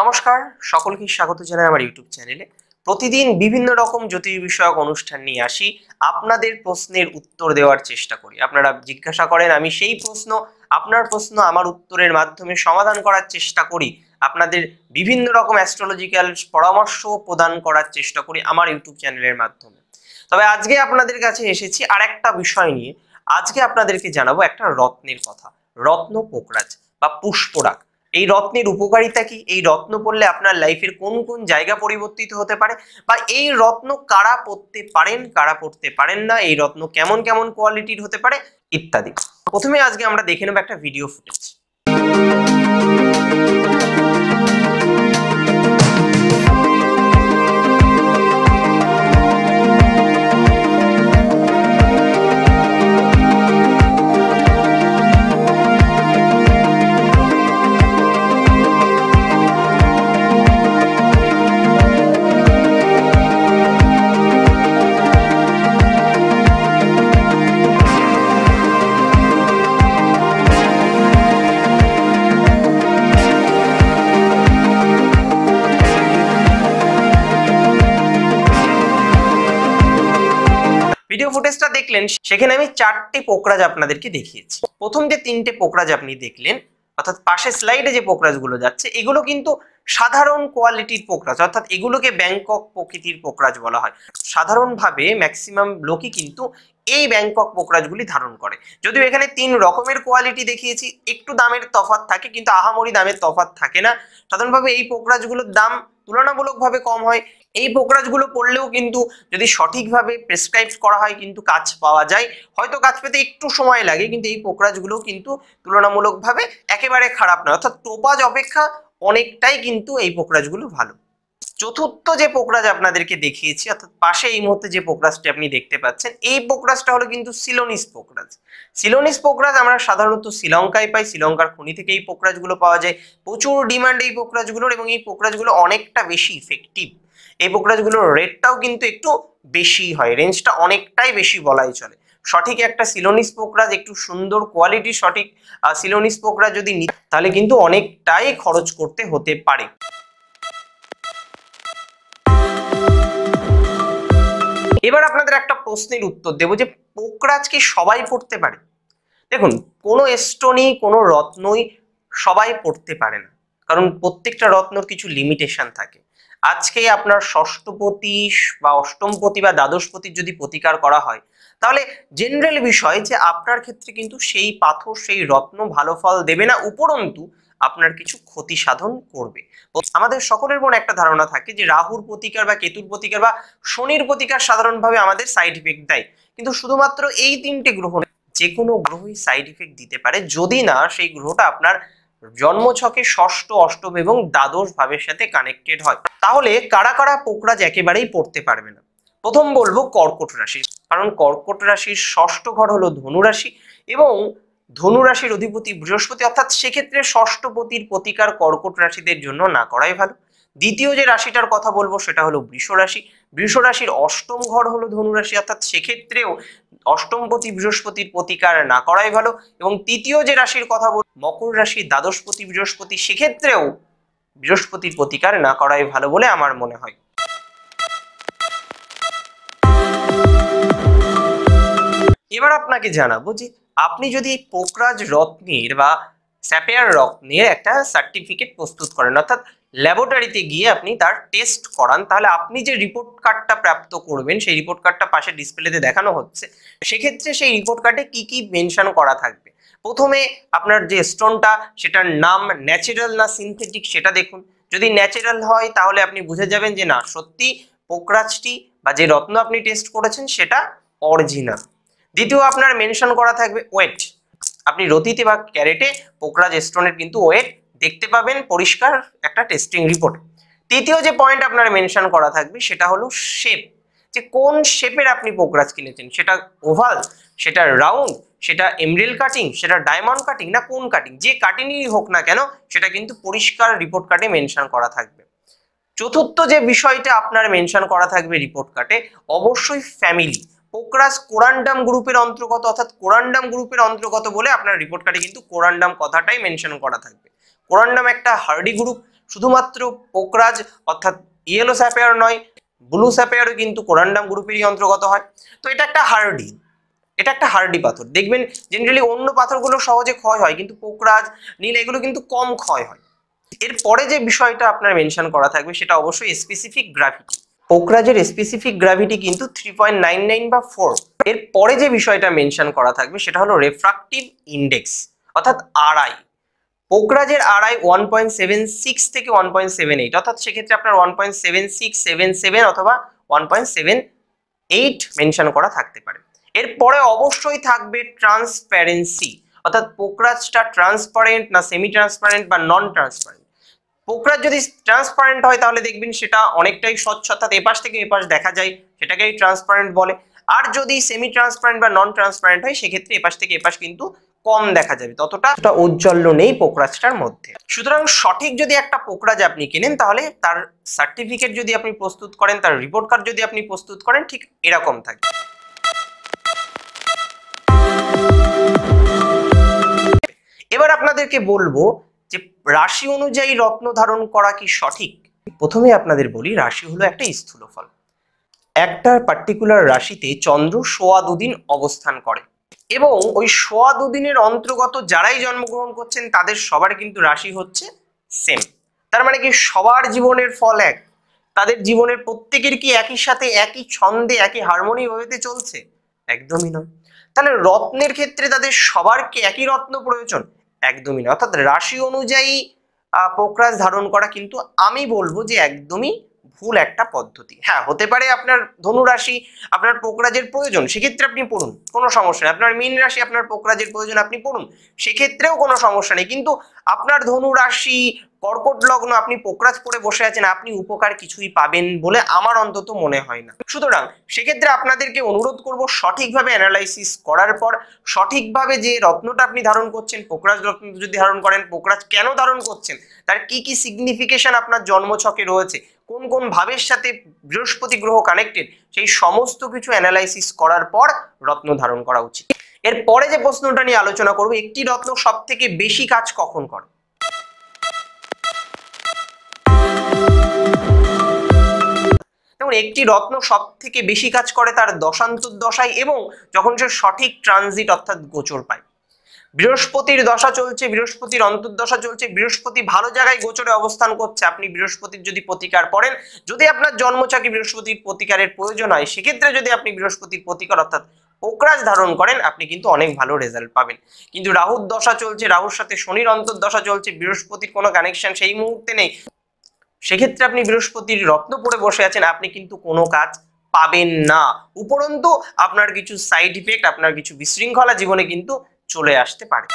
নমস্কার সকলকে স্বাগত জানাই আমার ইউটিউব চ্যানেলে প্রতিদিন বিভিন্ন রকম জ্যোতিষ বিষয়ক অনুষ্ঠান নিয়ে আসি আপনাদের প্রশ্নের উত্তর দেওয়ার চেষ্টা করি আপনারা জিজ্ঞাসা করেন আমি সেই প্রশ্ন আপনার প্রশ্ন আমার উত্তরের মাধ্যমে সমাধান করার চেষ্টা করি আপনাদের বিভিন্ন রকম অ্যাস্ট্রোলজিক্যাল পরামর্শ প্রদান করার চেষ্টা করি আমার ইউটিউব চ্যানেলের মাধ্যমে তবে আজকে আপনাদের কাছে এসেছি আর একটা বিষয় নিয়ে আজকে আপনাদেরকে জানাবো একটা রত্নের কথা রত্ন পোকরাজ বা পুষ্পরাগ এই রত্নের উপকারিতা কি এই রত্ন পড়লে আপনার লাইফের কোন কোন জায়গা পরিবর্তিত হতে পারে বা এই রত্ন কারা পড়তে পারেন কারা পড়তে পারেন না এই রত্ন কেমন কেমন কোয়ালিটির হতে পারে ইত্যাদি প্রথমে আজকে আমরা দেখে নেব একটা ভিডিও ফুটেজ ফুটেজটা দেখলেন সেখানে আমি চারটে পোকরাজ আপনাদেরকে দেখিয়েছি প্রথম যে তিনটে পোকরাজ আপনি দেখলেন অর্থাৎ পাশে স্লাইডে যে পোকরাজগুলো যাচ্ছে এগুলো কিন্তু সাধারণ কোয়ালিটির পোকরাজ অর্থাৎ এগুলোকে ব্যাংকক প্রকৃতির পোকরাজ বলা হয় সাধারণভাবে ম্যাক্সিমাম লোকই কিন্তু এই ব্যাংকক পোকরাজগুলি ধারণ করে যদিও এখানে তিন রকমের কোয়ালিটি দেখিয়েছি একটু দামের তফাত থাকে কিন্তু আহামরি দামের তফাত থাকে না সাধারণভাবে এই পোকরাজগুলোর দাম তুলনামূলকভাবে কম হয় এই পোকরাজগুলো পড়লেও কিন্তু যদি সঠিকভাবে প্রেসক্রাইব করা হয় কিন্তু কাজ পাওয়া যায় হয়তো কাজ পেতে একটু সময় লাগে কিন্তু এই পোকরাজগুলো কিন্তু তুলনামূলকভাবে একেবারে খারাপ নয় অর্থাৎ টোপাজ অপেক্ষা অনেকটাই কিন্তু এই পোকরাজগুলো ভালো চতুর্থ যে পোকরাজ আপনাদেরকে দেখিয়েছি অর্থাৎ পাশে এই মুহূর্তে যে পোকরাজটি আপনি দেখতে পাচ্ছেন এই পোকরাজটা হলো কিন্তু সিলোনিস পোকরাজ সিলোনিস পোকরাজ আমরা সাধারণত শ্রীলঙ্কায় পাই শ্রীলঙ্কার খনি থেকে এই পোকরাজগুলো পাওয়া যায় প্রচুর ডিমান্ড এই পোকরাজগুলোর এবং এই পোকরাজগুলো অনেকটা বেশি ইফেক্টিভ এই পোকরাজগুলোর রেটটাও কিন্তু একটু বেশি হয় রেঞ্জটা অনেকটাই বেশি বলাই চলে সঠিক একটা সিলোনিস পোকরাজ একটু সুন্দর কোয়ালিটি সঠিক সিলোনিস পোকরাজ যদি তাহলে কিন্তু অনেকটাই খরচ করতে হতে পারে এবার আপনাদের একটা প্রশ্নের উত্তর দেব যে পোকরাজ কি সবাই পড়তে পারে দেখুন কোনো স্টোনই কোনো রত্নই সবাই পড়তে পারে না কারণ প্রত্যেকটা রত্নর কিছু লিমিটেশন থাকে আজকে আপনার ষষ্ঠপতি বা অষ্টমপতি বা দ্বাদশপতির যদি প্রতিকার করা হয় তাহলে জেনারেল বিষয় যে আপনার ক্ষেত্রে কিন্তু সেই পাথর সেই রত্ন ভালো ফল দেবে না উপরন্তু আপনার কিছু ক্ষতি সাধন করবে আমাদের সকলের মনে একটা ধারণা থাকে যে রাহুর প্রতিকার বা কেতুর প্রতিকার বা শনির প্রতিকার সাধারণভাবে আমাদের সাইড ইফেক্ট দেয় কিন্তু শুধুমাত্র এই তিনটে গ্রহ যে কোনো গ্রহই সাইড ইফেক্ট দিতে পারে যদি না সেই গ্রহটা আপনার জন্মছকে ষষ্ঠ অষ্টম এবং দ্বাদশ ভাবের সাথে কানেক্টেড হয় তাহলে কারা কারা পোকরাজ একেবারেই পড়তে পারবে না প্রথম বলবো কর্কট রাশি কারণ কর্কট রাশির ষষ্ঠ ঘর হলো ধনুরাশি এবং ধনুরাশির অধিপতি বৃহস্পতি অর্থাৎ সেক্ষেত্রে ষষ্ঠপতির প্রতিকার কর্কট রাশিদের জন্য না করাই ভালো দ্বিতীয় যে রাশিটার কথা বলবো সেটা হলো বৃষ রাশি বৃষ রাশির অষ্টম ঘর হলো ধনুরাশি অর্থাৎ সেক্ষেত্রেও অষ্টমপতি বৃহস্পতির প্রতিকার না করাই ভালো এবং তৃতীয় যে রাশির কথা বল মকর রাশির দ্বাদশপতি বৃহস্পতি সেক্ষেত্রেও বৃহস্পতির প্রতিকার না করাই ভালো বলে আমার মনে হয় এবার আপনাকে জানাবো যে আপনি যদি পোকরাজ রত্নের বা স্যাপেয়ার রত্নের একটা সার্টিফিকেট প্রস্তুত করেন অর্থাৎ ল্যাবরেটরিতে গিয়ে আপনি তার টেস্ট করান তাহলে আপনি যে রিপোর্ট কার্ডটা প্রাপ্ত করবেন সেই রিপোর্ট কার্ডটা পাশে ডিসপ্লেতে দেখানো হচ্ছে সেক্ষেত্রে সেই রিপোর্ট কার্ডে কি কি মেনশন করা থাকবে প্রথমে আপনার যে স্টোনটা সেটার নাম ন্যাচারাল না সিনথেটিক সেটা দেখুন যদি ন্যাচারাল হয় তাহলে আপনি বুঝে যাবেন যে না সত্যি পোকরাজটি বা যে রত্ন আপনি টেস্ট করেছেন সেটা অরিজিনাল দ্বিতীয় আপনার মেনশন করা থাকবে ওয়েট আপনি রতিতে বা ক্যারেটে পোকরাজ স্টোনের কিন্তু ওয়েট দেখতে পাবেন পরিষ্কার একটা টেস্টিং রিপোর্ট তৃতীয় যে পয়েন্ট আপনার মেনশন করা থাকবে সেটা হলো শেপ যে কোন শেপের আপনি পোকরাজ কিনেছেন সেটা ওভাল সেটা রাউন্ড সেটা এমরেল কাটিং সেটা ডায়মন্ড কাটিং না কোন কাটিং যে কাটিংই হোক না কেন সেটা কিন্তু পরিষ্কার রিপোর্ট কার্ডে মেনশন করা থাকবে চতুর্থ যে বিষয়টা আপনার মেনশন করা থাকবে রিপোর্ট কার্ডে অবশ্যই ফ্যামিলি পোকরাস কোরান্ডাম গ্রুপের অন্তর্গত অর্থাৎ কোরান্ডাম গ্রুপের অন্তর্গত বলে আপনার রিপোর্ট কার্ডে কিন্তু কোরান্ডাম কথাটাই মেনশন করা থাকবে কোরান্ডাম একটা হার্ডি গ্রুপ শুধুমাত্র পোকরাজ অর্থাৎ ইয়েলো স্যাপেয়ার নয় ব্লু স্যাপেয়ারও কিন্তু কোরান্ডাম গ্রুপেরই অন্তর্গত হয় তো এটা একটা হার্ডি এটা একটা হার্ডি পাথর দেখবেন জেনারেলি অন্য পাথরগুলো সহজে ক্ষয় হয় কিন্তু পোকরাজ নীল এগুলো কিন্তু কম ক্ষয় হয় এরপরে যে বিষয়টা আপনার মেনশন করা থাকবে সেটা অবশ্যই স্পেসিফিক গ্রাভিটি পোকরাজের স্পেসিফিক গ্রাভিটি কিন্তু থ্রি পয়েন্ট নাইন নাইন বা ফোর এর পরে যে বিষয়টা মেনশন করা থাকবে সেটা হলো রেফ্রাক্টিভ ইন্ডেক্স অর্থাৎ আড়াই পোকরাজের আড়াই ওয়ান পয়েন্ট সেভেন সিক্স থেকে ওয়ান পয়েন্ট সেভেন এইট অর্থাৎ সেক্ষেত্রে আপনার one point seven six seven seven অথবা one point seven eight mention করা থাকতে পারে এরপরে অবশ্যই থাকবে ট্রান্সপ্যারেন্সি অর্থাৎ পোকরাজটা ট্রান্সপারেন্ট না সেমি ট্রান্সপারেন্ট বা নন ট্রান্সপারেন্ট পোকরাজ যদি ট্রান্সপারেন্ট হয় তাহলে দেখবেন সেটা অনেকটাই স্বচ্ছ অর্থাৎ এপাশ থেকে এপাশ দেখা যায় সেটাকেই ট্রান্সপারেন্ট বলে আর যদি সেমি ট্রান্সপারেন্ট বা নন ট্রান্সপারেন্ট হয় সেক্ষেত্রে এপাশ থেকে এপাশ কিন্তু কম দেখা যাবে ততটা উজ্জ্বল্য নেই পোকরাজটার মধ্যে সুতরাং সঠিক যদি একটা পোকরাজ আপনি কেনেন তাহলে তার সার্টিফিকেট যদি আপনি প্রস্তুত করেন তার রিপোর্ট কার্ড যদি আপনি প্রস্তুত করেন ঠিক এরকম থাকে আপনাদেরকে বলবো যে রাশি অনুযায়ী রত্ন ধারণ করা কি সঠিক প্রথমে আপনাদের বলি রাশি হলো একটা স্থূল ফল একটা পার্টিকুলার রাশিতে চন্দ্র সোয়া দুদিন অবস্থান করে এবং ওই সোয়া দুদিনের অন্তর্গত যারাই জন্মগ্রহণ করছেন তাদের সবার কিন্তু রাশি হচ্ছে সেম তার মানে কি সবার জীবনের ফল এক তাদের জীবনের প্রত্যেকের কি একই সাথে একই ছন্দে একই হারমোনি ভাবেতে চলছে একদমই নয় তাহলে রত্নের ক্ষেত্রে তাদের সবার কি একই রত্ন প্রয়োজন একদমই না অর্থাৎ রাশি অনুযায়ী পোকরাজ ধারণ করা কিন্তু আমি বলবো যে একদমই ভুল একটা পদ্ধতি হ্যাঁ হতে পারে আপনার ধনু রাশি আপনার পোকরাজের প্রয়োজন সেক্ষেত্রে আপনি পড়ুন কোনো সমস্যা নেই আপনার মীন রাশি আপনার পোকরাজের প্রয়োজন আপনি পড়ুন সেক্ষেত্রেও কোনো সমস্যা নেই কিন্তু আপনার ধনু রাশি কর্কট লগ্ন আপনি পোকরাজ পরে বসে আছেন আপনি উপকার কিছুই পাবেন বলে আমার অন্তত মনে হয় না সুতরাং সেক্ষেত্রে আপনাদেরকে অনুরোধ করব সঠিকভাবে অ্যানালাইসিস করার পর সঠিকভাবে যে রত্নটা আপনি ধারণ করছেন পোকরাজ রত্ন যদি ধারণ করেন পোকরাজ কেন ধারণ করছেন তার কি কি সিগনিফিকেশন আপনার জন্মছকে রয়েছে কোন কোন ভাবের সাথে বৃহস্পতি গ্রহ কানেক্টেড সেই সমস্ত কিছু অ্যানালাইসিস করার পর রত্ন ধারণ করা উচিত এরপরে যে প্রশ্নটা নিয়ে আলোচনা করব একটি রত্ন সব থেকে বেশি কাজ কখন করে একটি রত্ন সব থেকে বেশি কাজ করে তার দশায় এবং যখন সে সঠিক ট্রানজিট অর্থাৎ গোচর পায় বৃহস্পতির দশা চলছে বৃহস্পতির অন্তর্দশা চলছে বৃহস্পতি ভালো জায়গায় গোচরে অবস্থান করছে আপনি বৃহস্পতির যদি প্রতিকার পড়েন যদি আপনার জন্মচাকি বৃহস্পতির প্রতিকারের প্রয়োজন হয় সেক্ষেত্রে যদি আপনি বৃহস্পতির প্রতিকার অর্থাৎ পোকরাজ ধারণ করেন আপনি কিন্তু অনেক ভালো রেজাল্ট পাবেন কিন্তু রাহুর দশা চলছে রাহুর সাথে শনির অন্তর্দশা চলছে বৃহস্পতির কোনো কানেকশন সেই মুহূর্তে নেই সেক্ষেত্রে আপনি বৃহস্পতির রত্ন পড়ে বসে আছেন আপনি কিন্তু কোনো কাজ পাবেন না উপরন্তু আপনার কিছু সাইড ইফেক্ট আপনার কিছু বিশৃঙ্খলা জীবনে কিন্তু চলে আসতে পারে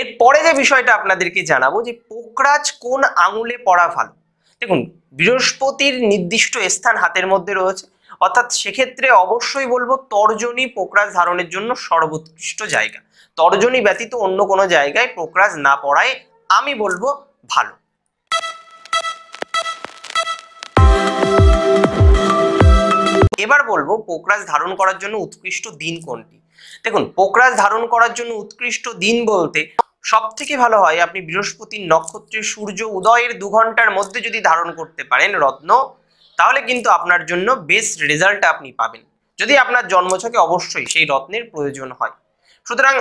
এরপরে যে বিষয়টা আপনাদেরকে জানাবো যে পোকরাজ কোন আঙুলে পড়া ভালো দেখুন বৃহস্পতির নির্দিষ্ট স্থান হাতের মধ্যে রয়েছে অর্থাৎ সেক্ষেত্রে অবশ্যই বলবো তর্জনী পোকরাজ ধারণের জন্য সর্বোৎকৃষ্ট জায়গা তর্জনী ব্যতীত অন্য কোনো জায়গায় পোকরাজ না পড়ায় আমি বলবো ভালো এবার বলবো পোকরাজ ধারণ করার জন্য উৎকৃষ্ট দিন কোনটি দেখুন পোকরাজ ধারণ করার জন্য উৎকৃষ্ট দিন বলতে সব থেকে ভালো হয় আপনি বৃহস্পতির নক্ষত্রের সূর্য উদয়ের দু ঘন্টার মধ্যে যদি ধারণ করতে পারেন রত্ন তাহলে কিন্তু আপনার জন্য বেস্ট রেজাল্ট আপনি পাবেন যদি আপনার জন্মছকে অবশ্যই সেই রত্নের প্রয়োজন হয় সুতরাং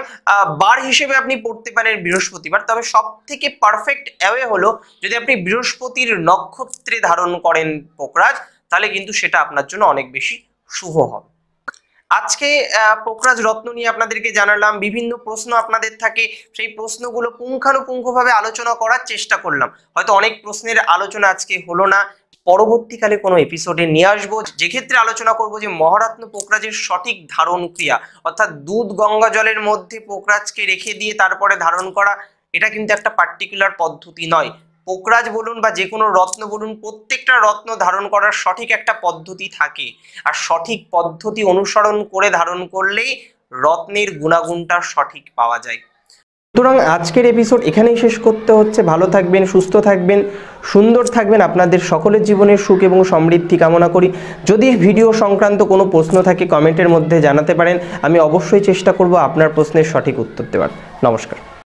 বার হিসেবে আপনি পড়তে পারেন বৃহস্পতিবার তবে সব থেকে পারফেক্ট অ্যাওয়ে হলো যদি আপনি বৃহস্পতির নক্ষত্রে ধারণ করেন পোকরাজ তাহলে কিন্তু সেটা আপনার জন্য অনেক বেশি শুভ হবে আজকে পোকরাজ রত্ন নিয়ে আপনাদেরকে জানালাম বিভিন্ন প্রশ্ন আপনাদের থাকে সেই প্রশ্নগুলো পুঙ্খানুপুঙ্খভাবে আলোচনা করার চেষ্টা করলাম হয়তো অনেক প্রশ্নের আলোচনা আজকে হলো না পরবর্তীকালে কোনো এপিসোডে নিয়ে আসবো যেক্ষেত্রে আলোচনা করব যে মহারত্ন পোকরাজের সঠিক ধারণ ক্রিয়া অর্থাৎ দুধ গঙ্গা জলের মধ্যে পোকরাজকে রেখে দিয়ে তারপরে ধারণ করা এটা কিন্তু একটা পার্টিকুলার পদ্ধতি নয় পোকরাজ বলুন বা যে কোনো রত্ন বলুন প্রত্যেকটা রত্ন ধারণ করার সঠিক একটা পদ্ধতি থাকে আর সঠিক পদ্ধতি অনুসরণ করে ধারণ করলেই রত্নের গুণাগুণটা সঠিক পাওয়া যায় সুতরাং আজকের এপিসোড এখানেই শেষ করতে হচ্ছে ভালো থাকবেন সুস্থ থাকবেন সুন্দর থাকবেন আপনাদের সকলের জীবনের সুখ এবং সমৃদ্ধি কামনা করি যদি ভিডিও সংক্রান্ত কোনো প্রশ্ন থাকে কমেন্টের মধ্যে জানাতে পারেন আমি অবশ্যই চেষ্টা করব আপনার প্রশ্নের সঠিক উত্তর দেওয়ার নমস্কার